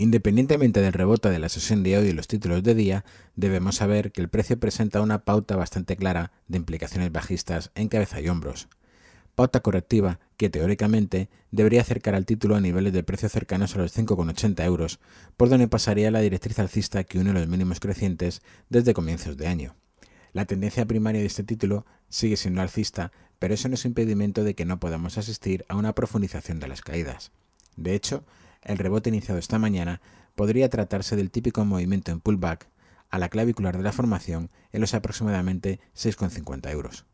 Independientemente del rebote de la sesión de hoy y los títulos de día, debemos saber que el precio presenta una pauta bastante clara de implicaciones bajistas en cabeza y hombros. Pauta correctiva que teóricamente debería acercar al título a niveles de precio cercanos a los 5,80 euros, por donde pasaría la directriz alcista que une los mínimos crecientes desde comienzos de año. La tendencia primaria de este título sigue siendo alcista, pero eso no es impedimento de que no podamos asistir a una profundización de las caídas. De hecho, el rebote iniciado esta mañana podría tratarse del típico movimiento en pullback a la clavicular de la formación en los aproximadamente 6,50 euros.